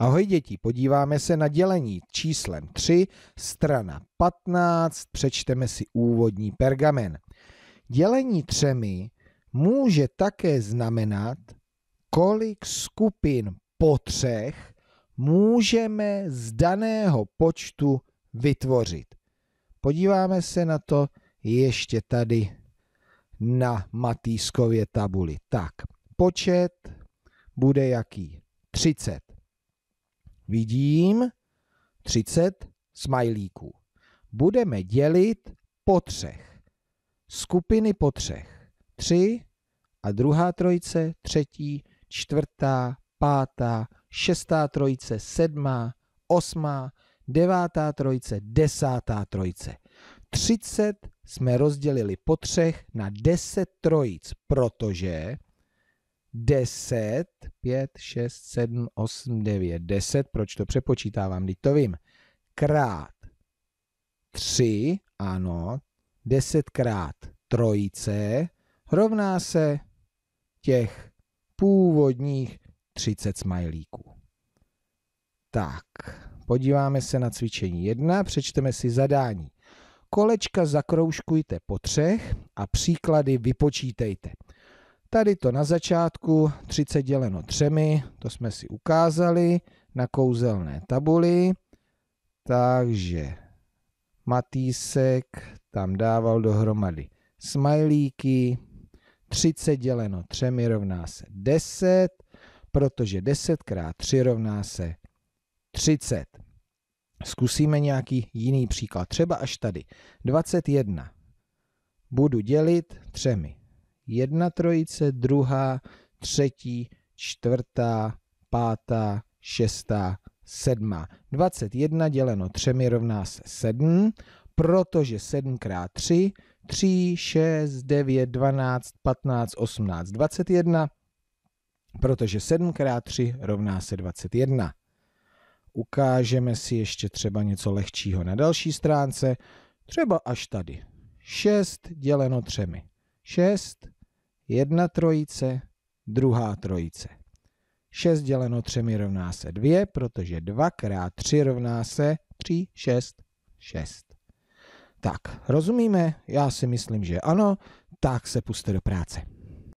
Ahoj děti, podíváme se na dělení číslem 3, strana 15, přečteme si úvodní pergamen. Dělení třemi může také znamenat, kolik skupin po třech můžeme z daného počtu vytvořit. Podíváme se na to ještě tady na Matýskově tabuli. Tak, počet bude jaký? 30. Vidím 30 smajlíků. Budeme dělit po třech. Skupiny po třech. Tři a druhá trojice, třetí, čtvrtá, pátá, šestá trojice, sedmá, osmá, devátá trojice, desátá trojice. 30 jsme rozdělili po třech na 10 trojic, protože 10, 5, 6, 7, 8, 9, 10, proč to přepočítávám, teď to vím, krát 3, ano, 10 krát trojice rovná se těch původních 30 smajlíků. Tak, podíváme se na cvičení 1, přečteme si zadání. Kolečka zakroužkujte po třech a příklady vypočítejte. Tady to na začátku 30 děleno 3, to jsme si ukázali na kouzelné tabuli. Takže Matýsek tam dával dohromady smajlíky. 30 děleno 3 rovná se 10, protože 10 krát 3 rovná se 30. Zkusíme nějaký jiný příklad, třeba až tady. 21 budu dělit třemi jedna trojice, druhá, třetí, čtvrtá, pátá, šestá, sedmá. 21 děleno třemi rovná se 7, protože 7 krát 3, 3, 6, 9, 12, 15, 18, 21, protože 7 krát 3 rovná se 21. Ukážeme si ještě třeba něco lehčího na další stránce, třeba až tady. 6 děleno třemi. 6 jedna trojice, druhá trojice. 6 děleno 3 rovná se 2, protože 2 krát 3 rovná se 3, 6, 6. Tak, rozumíme? Já si myslím, že ano. Tak se puste do práce.